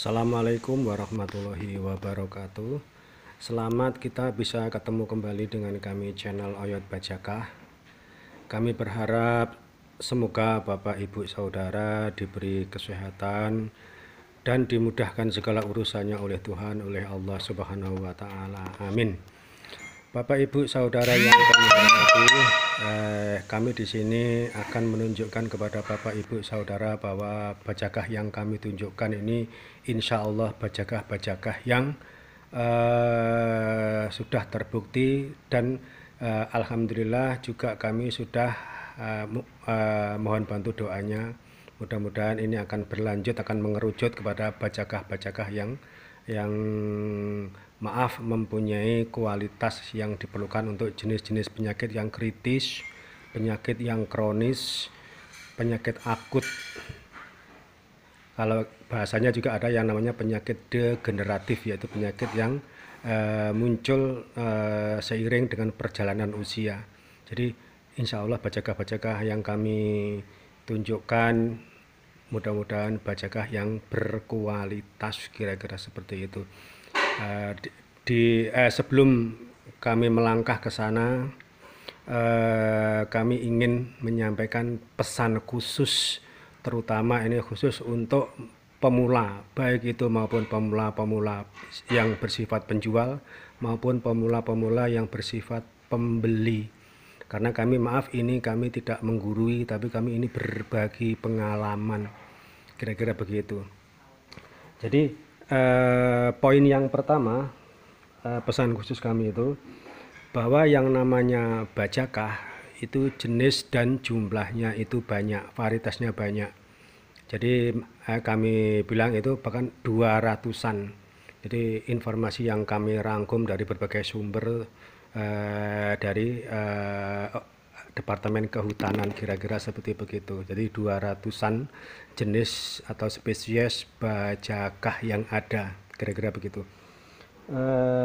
Assalamualaikum warahmatullahi wabarakatuh Selamat kita bisa ketemu kembali dengan kami channel Oyot Bajakah Kami berharap semoga Bapak Ibu Saudara diberi kesehatan dan dimudahkan segala urusannya oleh Tuhan oleh Allah Subhanahu wa taala. Amin. Bapak Ibu Saudara yang kami hormati, eh, kami di sini akan menunjukkan kepada Bapak Ibu Saudara bahwa bajakah yang kami tunjukkan ini insya Allah bajakah-bajakah yang eh, sudah terbukti dan eh, Alhamdulillah juga kami sudah eh, eh mohon bantu doanya. Mudah-mudahan ini akan berlanjut, akan mengerucut kepada bajakah-bajakah yang yang maaf mempunyai kualitas yang diperlukan untuk jenis-jenis penyakit yang kritis, penyakit yang kronis, penyakit akut. Kalau bahasanya juga ada yang namanya penyakit degeneratif yaitu penyakit yang e, muncul e, seiring dengan perjalanan usia. Jadi insya Allah bajakah-bajakah yang kami tunjukkan mudah-mudahan bajakah yang berkualitas kira-kira seperti itu. Eh, di eh, sebelum kami melangkah ke sana eh, kami ingin menyampaikan pesan khusus terutama ini khusus untuk pemula baik itu maupun pemula-pemula yang bersifat penjual maupun pemula-pemula yang bersifat pembeli karena kami maaf ini kami tidak menggurui tapi kami ini berbagi pengalaman kira-kira begitu jadi Eh, poin yang pertama eh, pesan khusus kami itu bahwa yang namanya bajakah itu jenis dan jumlahnya itu banyak, varietasnya banyak. Jadi eh, kami bilang itu bahkan dua ratusan. Jadi informasi yang kami rangkum dari berbagai sumber dari Departemen Kehutanan kira-kira seperti begitu. Jadi 200-an jenis atau spesies bajakah yang ada kira-kira begitu. E,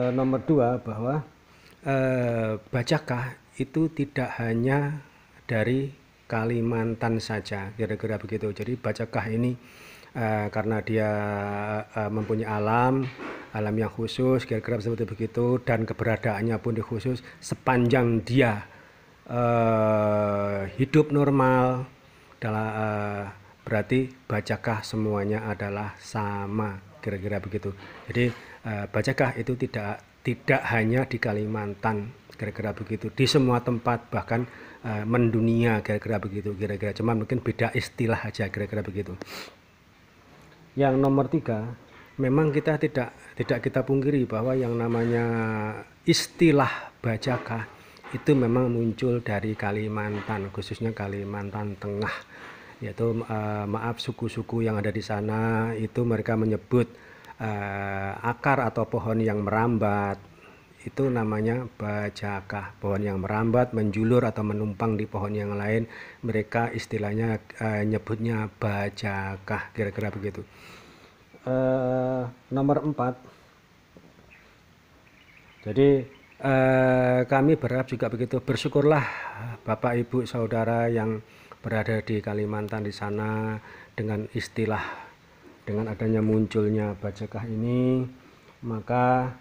nomor dua bahwa e, bajakah itu tidak hanya dari Kalimantan saja kira-kira begitu. Jadi bajakah ini e, karena dia e, mempunyai alam alam yang khusus kira-kira seperti begitu dan keberadaannya pun di khusus sepanjang dia uh, hidup normal adalah eh, uh, berarti bajakah semuanya adalah sama kira-kira begitu jadi uh, eh, bajakah itu tidak tidak hanya di Kalimantan kira-kira begitu di semua tempat bahkan uh, mendunia kira-kira begitu kira-kira cuma mungkin beda istilah aja kira-kira begitu yang nomor tiga memang kita tidak tidak kita pungkiri bahwa yang namanya istilah bajakah itu memang muncul dari Kalimantan khususnya Kalimantan Tengah yaitu uh, maaf suku-suku yang ada di sana itu mereka menyebut uh, akar atau pohon yang merambat itu namanya bajakah pohon yang merambat menjulur atau menumpang di pohon yang lain mereka istilahnya uh, nyebutnya bajakah kira-kira begitu uh, nomor empat jadi Eh, kami berharap juga begitu bersyukurlah Bapak Ibu Saudara yang berada di Kalimantan di sana dengan istilah dengan adanya munculnya bajakah ini maka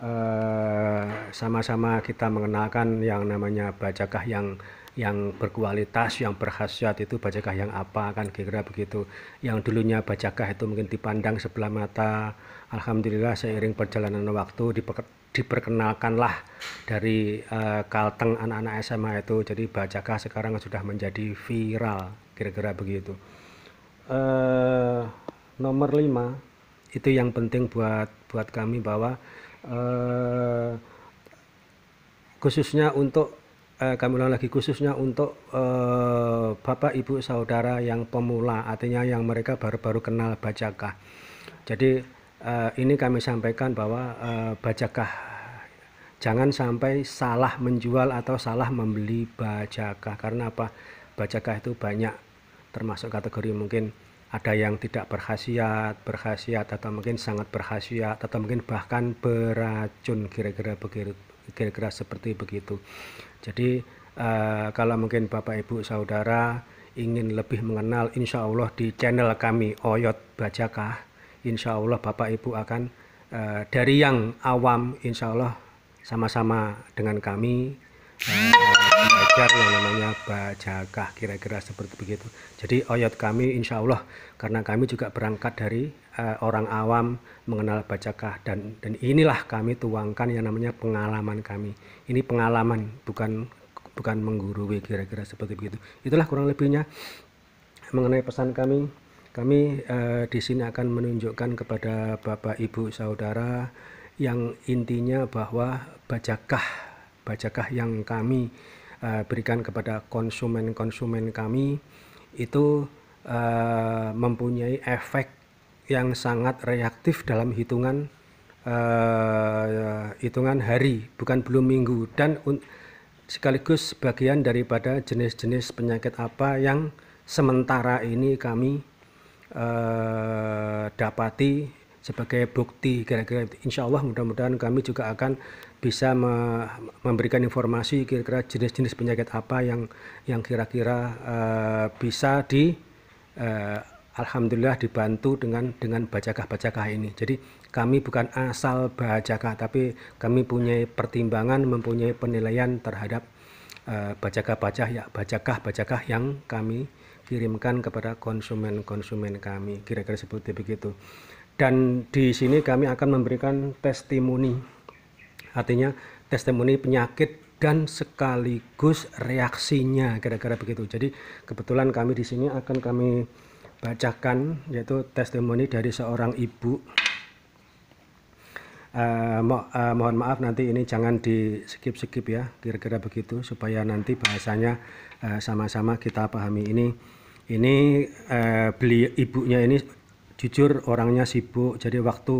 eh, sama-sama eh, kita mengenalkan yang namanya bajakah yang yang berkualitas, yang berkhasiat itu bajakah yang apa kan kira-kira begitu. Yang dulunya bajakah itu mungkin dipandang sebelah mata. Alhamdulillah seiring perjalanan waktu diperkenalkanlah dari uh, Kalteng anak-anak SMA itu jadi bacakah sekarang sudah menjadi viral kira-kira begitu uh, nomor lima itu yang penting buat buat kami bahwa uh, khususnya untuk uh, kami ulang lagi khususnya untuk uh, bapak ibu saudara yang pemula artinya yang mereka baru-baru kenal bacakah jadi uh, ini kami sampaikan bahwa uh, bajakah jangan sampai salah menjual atau salah membeli bajakah karena apa bajakah itu banyak termasuk kategori mungkin ada yang tidak berkhasiat, berkhasiat atau mungkin sangat berkhasiat atau mungkin bahkan beracun kira-kira begitu kira-kira seperti begitu. Jadi uh, kalau mungkin Bapak Ibu Saudara ingin lebih mengenal insya Allah di channel kami Oyot Bajakah insya Allah Bapak Ibu akan uh, dari yang awam insya Allah sama-sama dengan kami uh, belajar yang namanya bajakah kira-kira seperti begitu. Jadi oyot kami insya Allah karena kami juga berangkat dari uh, orang awam mengenal bajakah dan dan inilah kami tuangkan yang namanya pengalaman kami. Ini pengalaman bukan bukan menggurui kira-kira seperti begitu. Itulah kurang lebihnya mengenai pesan kami. Kami eh, di sini akan menunjukkan kepada Bapak Ibu Saudara yang intinya bahwa bajakah bajakah yang kami eh, berikan kepada konsumen-konsumen kami itu eh, mempunyai efek yang sangat reaktif dalam hitungan eh, hitungan hari bukan belum minggu dan sekaligus bagian daripada jenis-jenis penyakit apa yang sementara ini kami eh, dapati sebagai bukti kira-kira insya Allah mudah-mudahan kami juga akan bisa me memberikan informasi kira-kira jenis-jenis penyakit apa yang yang kira-kira uh, bisa di uh, Alhamdulillah dibantu dengan dengan bacakah-bacakah ini. Jadi kami bukan asal bacakah, tapi kami punya pertimbangan, mempunyai penilaian terhadap uh, eh, bacakah ya bacakah-bacakah yang kami kirimkan kepada konsumen-konsumen kami kira-kira seperti begitu dan di sini kami akan memberikan testimoni artinya testimoni penyakit dan sekaligus reaksinya kira-kira begitu jadi kebetulan kami di sini akan kami bacakan yaitu testimoni dari seorang ibu uh, mo uh, mohon maaf nanti ini jangan di skip skip ya kira-kira begitu supaya nanti bahasanya eh, sama-sama uh, sama -sama kita pahami ini ini eh, beli ibunya ini jujur orangnya sibuk jadi waktu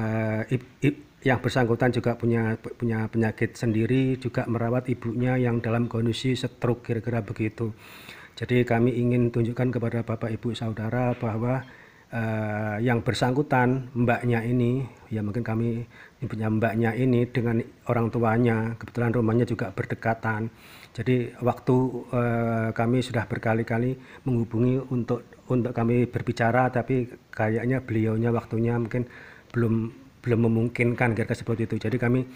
eh, ib, ib, yang bersangkutan juga punya punya penyakit sendiri juga merawat ibunya yang dalam kondisi stroke kira-kira begitu jadi kami ingin tunjukkan kepada bapak ibu saudara bahwa uh, yang bersangkutan mbaknya ini ya mungkin kami punya mbaknya ini dengan orang tuanya kebetulan rumahnya juga berdekatan jadi waktu uh, kami sudah berkali-kali menghubungi untuk untuk kami berbicara tapi kayaknya beliaunya waktunya mungkin belum belum memungkinkan kira-kira seperti itu jadi kami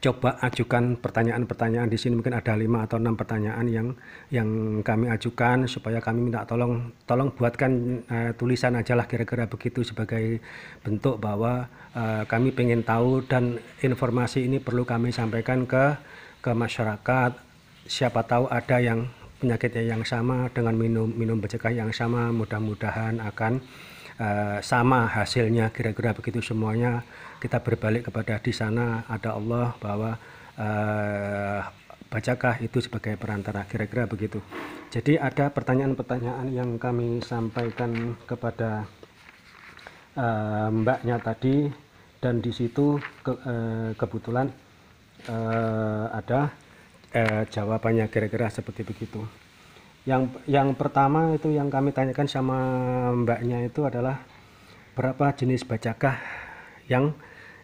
coba ajukan pertanyaan-pertanyaan di sini mungkin ada lima atau enam pertanyaan yang yang kami ajukan supaya kami minta tolong tolong buatkan uh, tulisan lah kira-kira begitu sebagai bentuk bahwa uh, kami pengen tahu dan informasi ini perlu kami sampaikan ke ke masyarakat siapa tahu ada yang penyakitnya yang sama dengan minum minum bercekah yang sama mudah-mudahan akan Eh, sama hasilnya kira-kira begitu semuanya kita berbalik kepada di sana ada Allah bahwa uh, eh, bacakah itu sebagai perantara kira-kira begitu. Jadi ada pertanyaan-pertanyaan yang kami sampaikan kepada uh, mbaknya tadi dan di situ ke, uh, kebetulan uh, ada uh, jawabannya kira-kira seperti begitu yang yang pertama itu yang kami tanyakan sama mbaknya itu adalah berapa jenis bacakah yang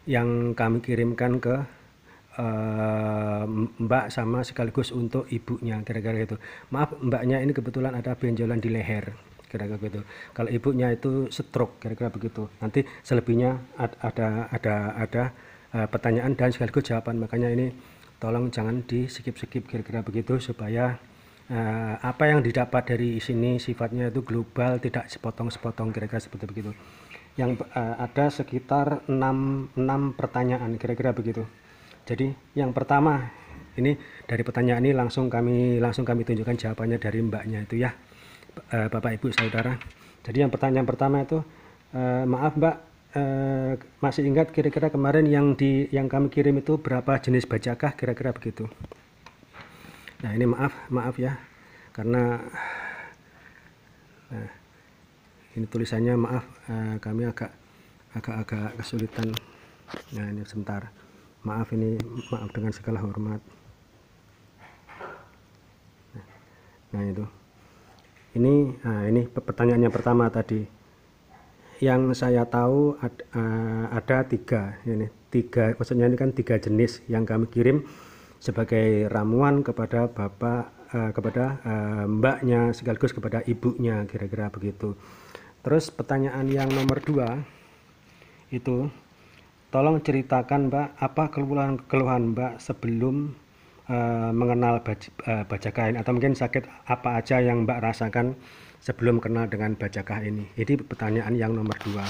yang kami kirimkan ke uh, mbak sama sekaligus untuk ibunya kira-kira gitu maaf mbaknya ini kebetulan ada benjolan di leher kira-kira gitu kalau ibunya itu stroke kira-kira begitu nanti selebihnya ada ada ada uh, pertanyaan dan sekaligus jawaban makanya ini tolong jangan di skip-skip kira-kira begitu supaya uh, apa yang didapat dari sini sifatnya itu global tidak sepotong-sepotong kira-kira seperti begitu yang uh, ada sekitar 6, 6 pertanyaan kira-kira begitu jadi yang pertama ini dari pertanyaan ini langsung kami langsung kami tunjukkan jawabannya dari mbaknya itu ya uh, Bapak Ibu saudara jadi yang pertanyaan pertama itu uh, maaf mbak Uh, masih ingat kira-kira kemarin yang di yang kami kirim itu berapa jenis bajakah kira-kira begitu nah ini maaf maaf ya karena nah, ini tulisannya maaf eh, kami agak agak-agak kesulitan nah ini sebentar maaf ini maaf dengan segala hormat nah, nah itu ini nah ini pertanyaannya pertama tadi yang saya tahu ada, eh, ada tiga ini tiga maksudnya ini kan tiga jenis yang kami kirim sebagai ramuan kepada bapak uh, kepada uh, mbaknya sekaligus kepada ibunya kira-kira begitu. Terus pertanyaan yang nomor dua itu tolong ceritakan Mbak apa keluhan keluhan Mbak sebelum uh, mengenal baca uh, baca kain atau mungkin sakit apa aja yang Mbak rasakan sebelum kenal dengan baca kain ini. Jadi pertanyaan yang nomor dua.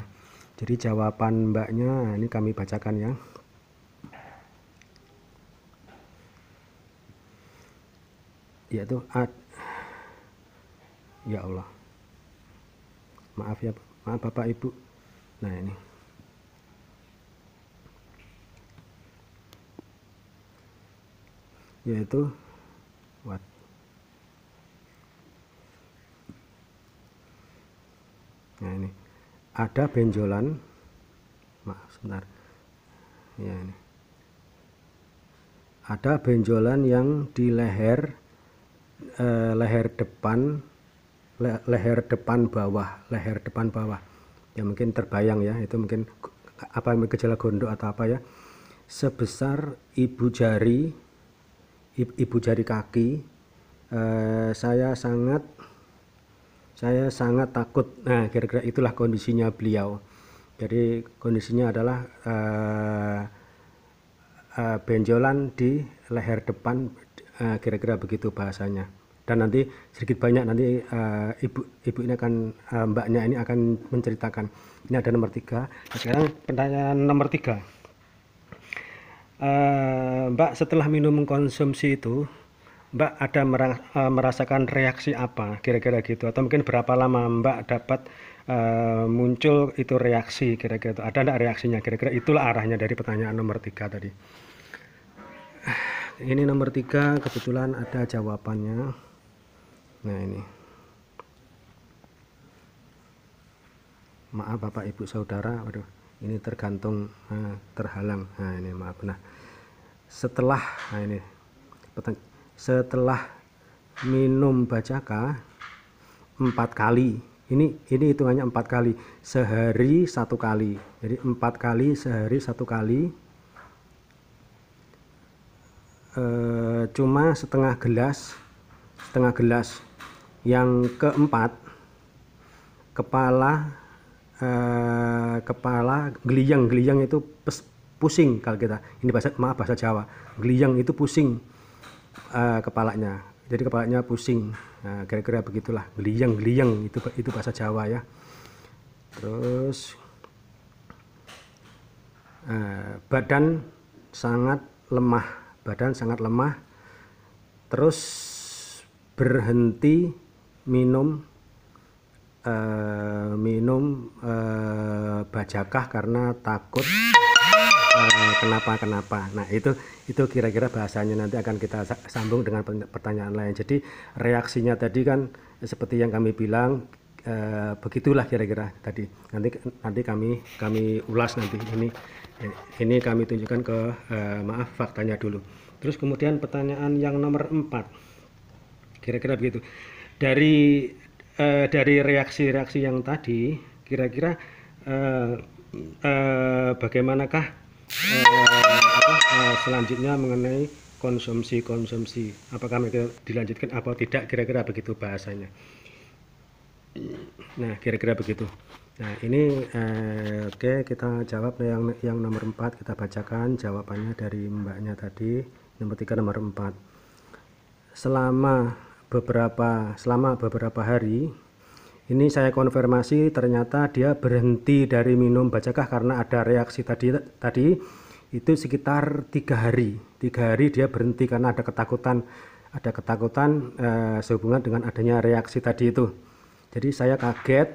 Jadi jawaban Mbaknya ini kami bacakan ya. yaitu ad ya Allah maaf ya maaf bapak ibu nah ini yaitu what nah ini ada benjolan maaf sebentar ya ini ada benjolan yang di leher Eh, leher depan le leher depan bawah leher depan bawah ya mungkin terbayang ya itu mungkin apa gejala gondok atau apa ya sebesar ibu jari ibu jari kaki eh, saya sangat saya sangat takut nah kira-kira itulah kondisinya beliau jadi kondisinya adalah eh, eh, benjolan di leher depan Eh, kira-kira begitu bahasanya dan nanti sedikit banyak nanti uh, ibu ibu ini akan uh, mbaknya ini akan menceritakan ini ada nomor tiga nah, sekarang pertanyaan nomor tiga uh, mbak setelah minum konsumsi itu mbak ada merang, uh, merasakan reaksi apa kira-kira gitu atau mungkin berapa lama mbak dapat uh, muncul itu reaksi kira-kira itu ada tidak reaksinya kira-kira itulah arahnya dari pertanyaan nomor tiga tadi ini nomor tiga kebetulan ada jawabannya nah ini maaf bapak ibu saudara waduh ini tergantung nah, terhalang nah ini maaf nah setelah nah ini setelah minum bacaka empat kali ini ini hitungannya empat kali sehari satu kali jadi empat kali sehari satu kali e, cuma setengah gelas setengah gelas yang keempat kepala e, kepala geliang geliang itu pes, pusing kalau kita ini bahasa maaf bahasa Jawa geliang itu pusing e, kepalanya jadi kepalanya pusing nah, kira-kira begitulah geliang geliang itu itu bahasa Jawa ya terus e, badan sangat lemah badan sangat lemah terus berhenti minum uh, minum uh, bajakah karena takut eh, kenapa kenapa kenapa nah itu itu kira-kira bahasanya nanti akan kita sambung dengan pertanyaan lain jadi reaksinya tadi kan seperti yang kami bilang e, begitulah kira-kira tadi nanti nanti kami kami ulas nanti ini ini kami tunjukkan ke e, maaf faktanya dulu terus kemudian pertanyaan yang nomor empat kira-kira begitu dari e, dari reaksi-reaksi yang tadi kira-kira e, e, bagaimanakah e, apa, e, selanjutnya mengenai konsumsi-konsumsi apakah mereka dilanjutkan atau tidak kira-kira begitu bahasanya Nah, kira-kira begitu. Nah, ini eh, oke kita jawab yang yang nomor 4 kita bacakan jawabannya dari mbaknya tadi nomor 3 nomor 4. Selama beberapa selama beberapa hari ini saya konfirmasi ternyata dia berhenti dari minum bacakah karena ada reaksi tadi tadi itu sekitar tiga hari tiga hari dia berhenti karena ada ketakutan ada ketakutan eh, sehubungan dengan adanya reaksi tadi itu jadi saya kaget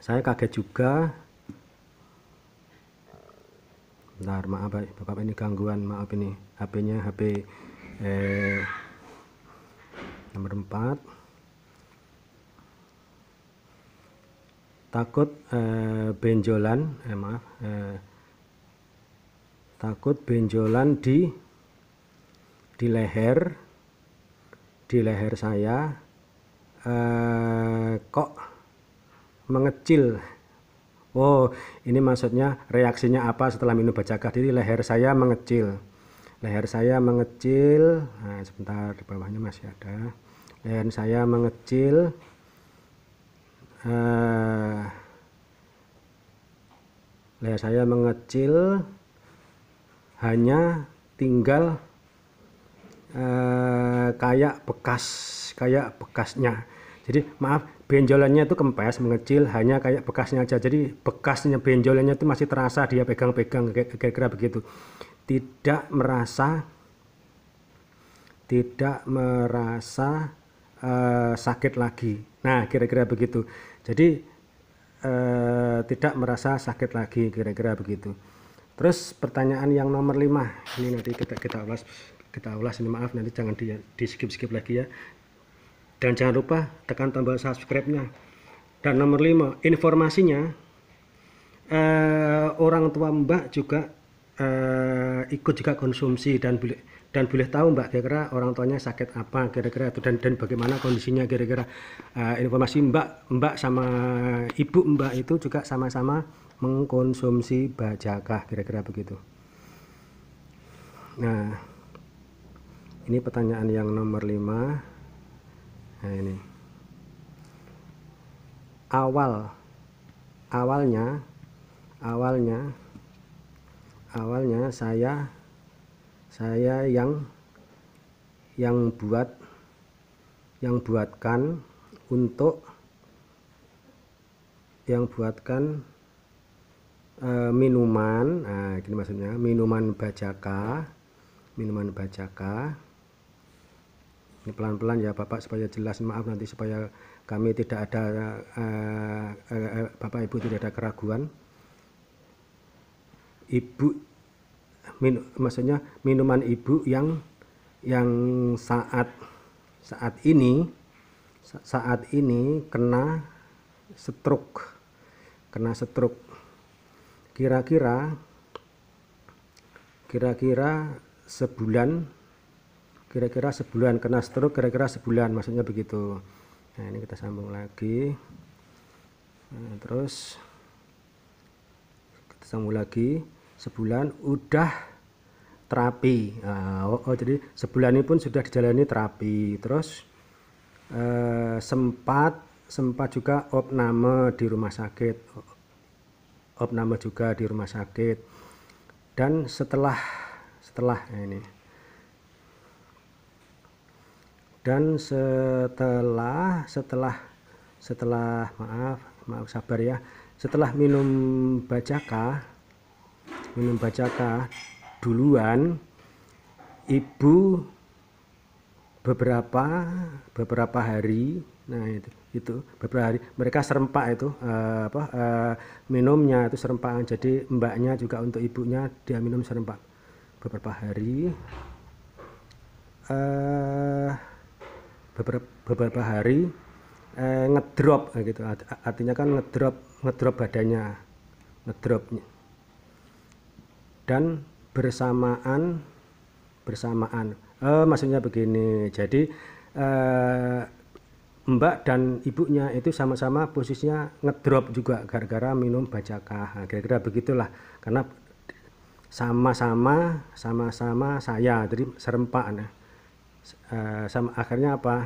saya kaget juga bentar maaf bapak ini gangguan maaf ini HP-nya HP eh, nomor 4 takut eh, benjolan eh, maaf eh, takut benjolan di di leher di leher saya eh, kok mengecil oh ini maksudnya reaksinya apa setelah minum bajakah jadi leher saya mengecil leher saya mengecil nah sebentar di bawahnya masih ada leher saya mengecil eh, leher saya mengecil hanya tinggal Eh, kayak bekas kayak bekasnya jadi maaf benjolannya itu kempes mengecil hanya kayak bekasnya aja jadi bekasnya benjolannya itu masih terasa dia pegang-pegang kira-kira begitu tidak merasa tidak merasa uh, sakit lagi nah kira-kira begitu jadi uh, tidak merasa sakit lagi kira-kira begitu terus pertanyaan yang nomor 5 ini nanti kita kita ulas kita ulas ini maaf nanti jangan di, di skip skip lagi ya dan jangan lupa tekan tombol subscribe nya dan nomor 5 informasinya eh, orang tua mbak juga eh, ikut juga konsumsi dan boleh dan boleh tahu mbak kira-kira orang tuanya sakit apa kira-kira itu dan dan bagaimana kondisinya kira-kira eh, informasi mbak mbak sama ibu mbak itu juga sama-sama mengkonsumsi bajakah kira-kira begitu nah ini pertanyaan yang nomor 5 nah ini awal awalnya awalnya awalnya saya saya yang yang buat yang buatkan untuk yang buatkan e, minuman nah ini maksudnya minuman bajaka minuman bajaka ini pelan-pelan ya Bapak supaya jelas maaf nanti supaya kami tidak ada uh, uh, Bapak Ibu tidak ada keraguan ibu min, maksudnya minuman ibu yang yang saat saat ini saat ini kena stroke kena stroke kira-kira kira-kira sebulan kira-kira sebulan kena stroke kira-kira sebulan maksudnya begitu nah ini kita sambung lagi nah, terus kita sambung lagi sebulan udah terapi nah, oh, oh jadi sebulan ini pun sudah dijalani terapi terus eh, sempat sempat juga opname di rumah sakit opname juga di rumah sakit dan setelah setelah nah, ini dan setelah setelah setelah maaf maaf sabar ya setelah minum bacaka minum bacaka duluan ibu beberapa beberapa hari nah itu itu beberapa hari mereka serempak itu uh, apa uh, minumnya itu serempak jadi mbaknya juga untuk ibunya dia minum serempak beberapa hari eh uh, beberapa, beberapa hari eh, ngedrop gitu artinya kan ngedrop ngedrop badannya ngedropnya dan bersamaan bersamaan eh, maksudnya begini jadi eh, mbak dan ibunya itu sama-sama posisinya ngedrop juga gara-gara minum bacakah nah, kira-kira begitulah karena sama-sama sama-sama saya jadi serempak nah Eh, sama akhirnya apa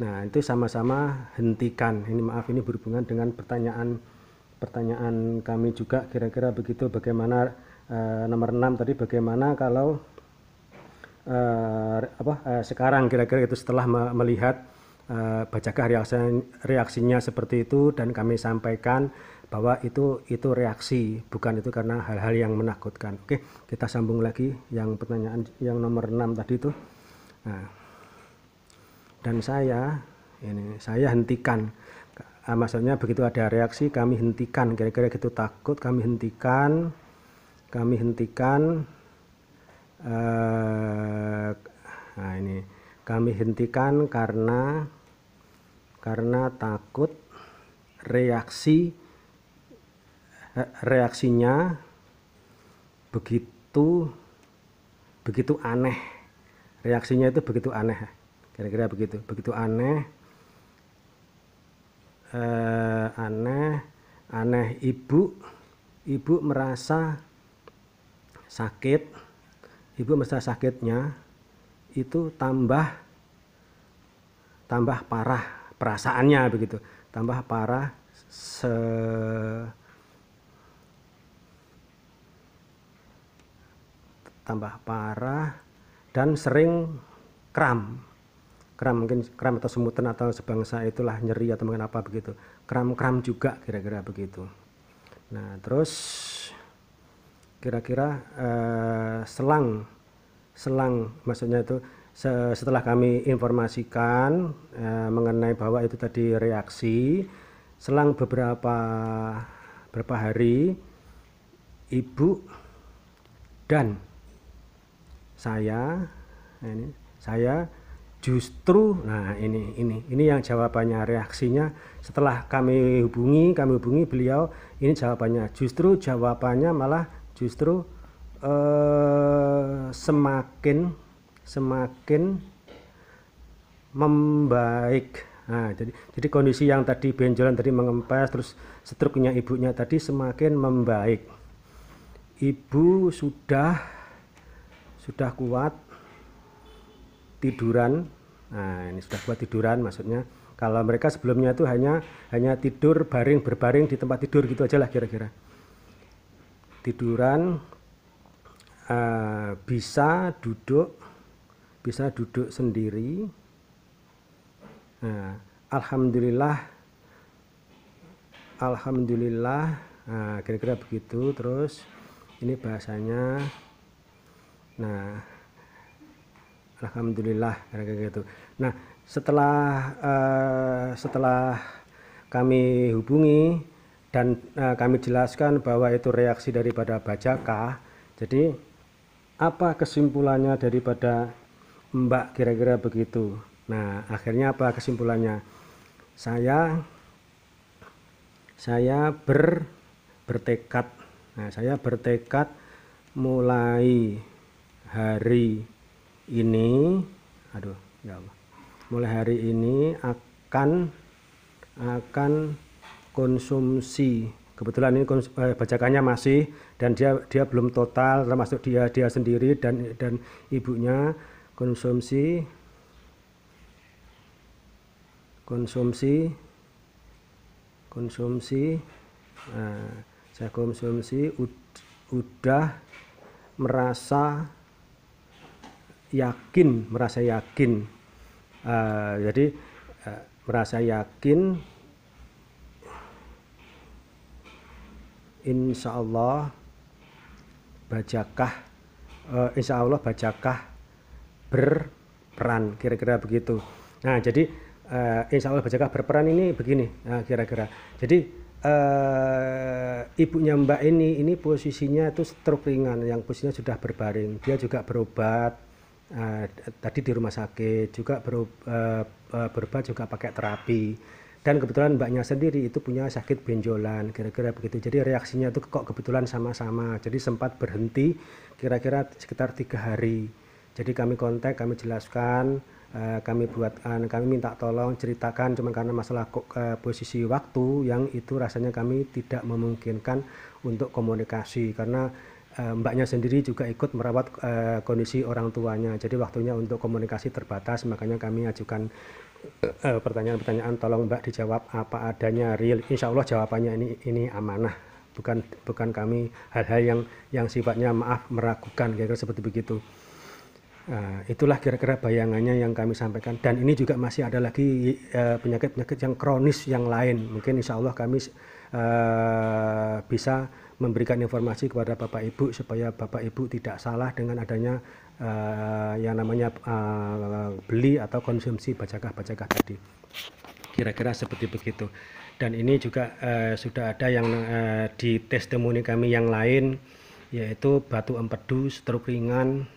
nah itu sama-sama hentikan ini maaf ini berhubungan dengan pertanyaan pertanyaan kami juga kira-kira begitu bagaimana uh, nomor 6 tadi bagaimana kalau uh, apa uh, sekarang kira-kira itu setelah me melihat uh, bacakah reaksi reaksinya seperti itu dan kami sampaikan bahwa itu itu reaksi bukan itu karena hal-hal yang menakutkan. Oke, kita sambung lagi yang pertanyaan yang nomor 6 tadi itu. Nah, dan saya ini saya hentikan. Ah, maksudnya begitu ada reaksi kami hentikan. Kira-kira gitu takut kami hentikan, kami hentikan. Eh, nah ini kami hentikan karena karena takut reaksi eh, reaksinya begitu begitu aneh reaksinya itu begitu aneh kira-kira begitu begitu aneh eh, aneh aneh ibu ibu merasa sakit ibu merasa sakitnya itu tambah tambah parah perasaannya begitu tambah parah se tambah parah dan sering kram kram mungkin kram atau semutan atau sebangsa itulah nyeri atau mungkin apa begitu kram kram juga kira-kira begitu nah terus kira-kira eh, selang selang maksudnya itu setelah kami informasikan eh, mengenai bahwa itu tadi reaksi selang beberapa beberapa hari ibu dan saya nah ini saya justru nah ini ini ini yang jawabannya reaksinya setelah kami hubungi kami hubungi beliau ini jawabannya justru jawabannya malah justru uh, semakin semakin membaik nah jadi jadi kondisi yang tadi benjolan tadi mengempes terus struknya ibunya tadi semakin membaik ibu sudah sudah kuat tiduran nah ini sudah kuat tiduran maksudnya kalau mereka sebelumnya itu hanya hanya tidur baring berbaring di tempat tidur gitu aja lah kira-kira tiduran uh, bisa duduk bisa duduk sendiri nah, alhamdulillah alhamdulillah nah, kira-kira nah, begitu terus ini bahasanya nah alhamdulillah kayak gitu nah setelah uh, setelah kami hubungi dan uh, kami jelaskan bahwa itu reaksi daripada bajaka jadi apa kesimpulannya daripada mbak kira-kira begitu nah akhirnya apa kesimpulannya saya saya ber bertekad nah saya bertekad mulai hari ini aduh ya Allah mulai hari ini akan akan konsumsi kebetulan ini konsum, eh, bacakannya masih dan dia dia belum total termasuk dia dia sendiri dan dan ibunya konsumsi konsumsi konsumsi eh, saya konsumsi ud, udah merasa yakin merasa yakin uh, jadi uh, merasa yakin insya Allah bajakah uh, insya Allah bajakah berperan kira-kira begitu nah jadi uh, insya Allah bajakah berperan ini begini nah, kira-kira jadi uh, ibunya mbak ini ini posisinya itu stroke ringan yang posisinya sudah berbaring dia juga berobat Eh, tadi di rumah sakit juga ber, uh, eh, eh, berubah juga pakai terapi dan kebetulan mbaknya sendiri itu punya sakit benjolan kira-kira begitu jadi reaksinya itu kok kebetulan sama-sama jadi sempat berhenti kira-kira sekitar tiga hari jadi kami kontak kami jelaskan kami buatkan kami minta tolong ceritakan cuma karena masalah uh, posisi waktu yang itu rasanya kami tidak memungkinkan untuk komunikasi karena Eh, mbaknya sendiri juga ikut merawat uh, kondisi orang tuanya. Jadi waktunya untuk komunikasi terbatas, makanya kami ajukan eh, pertanyaan-pertanyaan uh, tolong Mbak dijawab apa adanya real. Insya Allah jawabannya ini ini amanah, bukan bukan kami hal-hal yang yang sifatnya maaf meragukan kira-kira seperti begitu. Uh, itulah kira-kira bayangannya yang kami sampaikan. Dan ini juga masih ada lagi penyakit-penyakit uh, yang kronis yang lain. Mungkin insya Allah kami uh, bisa memberikan informasi kepada Bapak Ibu supaya Bapak Ibu tidak salah dengan adanya uh, yang namanya uh, beli atau konsumsi bajakah bajakah tadi. Kira-kira seperti begitu. Dan ini juga uh, sudah ada yang uh, di testimoni kami yang lain yaitu batu empedu, stroke ringan,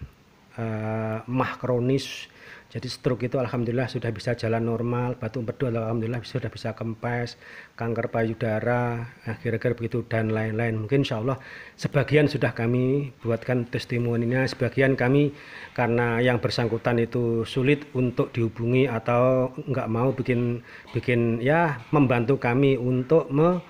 uh, mah kronis, jadi stroke itu alhamdulillah sudah bisa jalan normal, batu empedu alhamdulillah sudah bisa kempes, kanker payudara, akhir-akhir nah, begitu dan lain-lain. Mungkin insya Allah sebagian sudah kami buatkan testimoninya, sebagian kami karena yang bersangkutan itu sulit untuk dihubungi atau nggak mau bikin bikin ya membantu kami untuk me,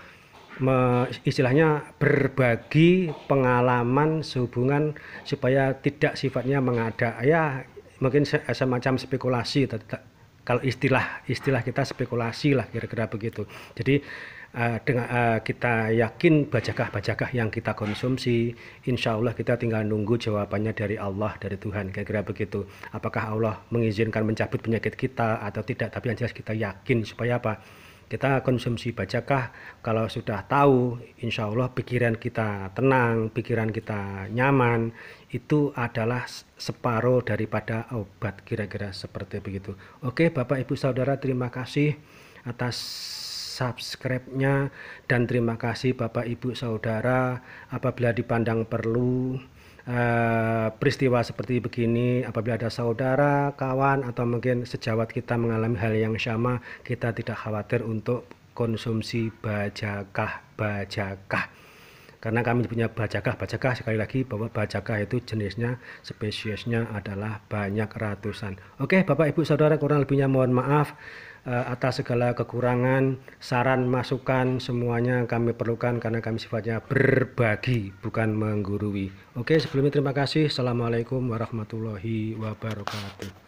me, istilahnya berbagi pengalaman sehubungan supaya tidak sifatnya mengada ya mungkin semacam spekulasi kalau istilah istilah kita spekulasi lah kira-kira begitu. Jadi uh, dengan uh, kita yakin bajakah-bajakah yang kita konsumsi, insya Allah kita tinggal nunggu jawabannya dari Allah dari Tuhan kira-kira begitu. Apakah Allah mengizinkan mencabut penyakit kita atau tidak? Tapi yang jelas kita yakin supaya apa? Kita konsumsi bajakah kalau sudah tahu, insya Allah pikiran kita tenang, pikiran kita nyaman, itu adalah separuh daripada obat kira-kira seperti begitu oke Bapak Ibu Saudara terima kasih atas subscribe-nya dan terima kasih Bapak Ibu Saudara apabila dipandang perlu eh, peristiwa seperti begini apabila ada saudara, kawan atau mungkin sejawat kita mengalami hal yang sama, kita tidak khawatir untuk konsumsi bajakah-bajakah karena kami punya bajakah bajakah sekali lagi bahwa bajakah itu jenisnya spesiesnya adalah banyak ratusan oke bapak ibu saudara kurang lebihnya mohon maaf eh, atas segala kekurangan, saran, masukan, semuanya kami perlukan karena kami sifatnya berbagi, bukan menggurui. Oke, sebelumnya terima kasih. Assalamualaikum warahmatullahi wabarakatuh.